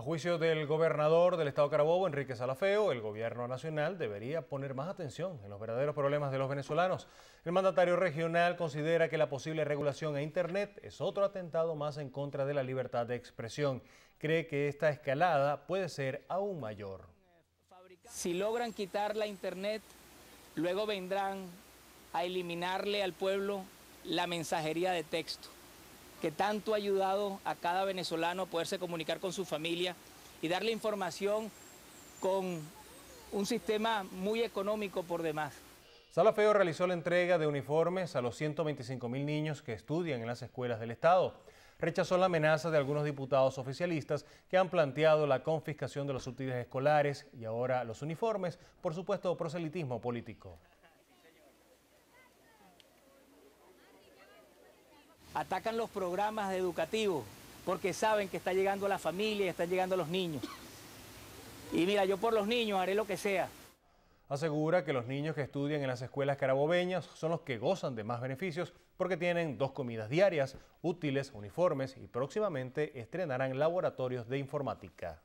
A juicio del gobernador del estado Carabobo, Enrique Salafeo, el gobierno nacional debería poner más atención en los verdaderos problemas de los venezolanos. El mandatario regional considera que la posible regulación a Internet es otro atentado más en contra de la libertad de expresión. Cree que esta escalada puede ser aún mayor. Si logran quitar la Internet, luego vendrán a eliminarle al pueblo la mensajería de texto que tanto ha ayudado a cada venezolano a poderse comunicar con su familia y darle información con un sistema muy económico por demás. Sala Feo realizó la entrega de uniformes a los 125 mil niños que estudian en las escuelas del Estado. Rechazó la amenaza de algunos diputados oficialistas que han planteado la confiscación de los útiles escolares y ahora los uniformes por supuesto proselitismo político. atacan los programas educativos porque saben que está llegando a la familia y están llegando a los niños. Y mira, yo por los niños haré lo que sea. Asegura que los niños que estudian en las escuelas carabobeñas son los que gozan de más beneficios porque tienen dos comidas diarias, útiles, uniformes y próximamente estrenarán laboratorios de informática.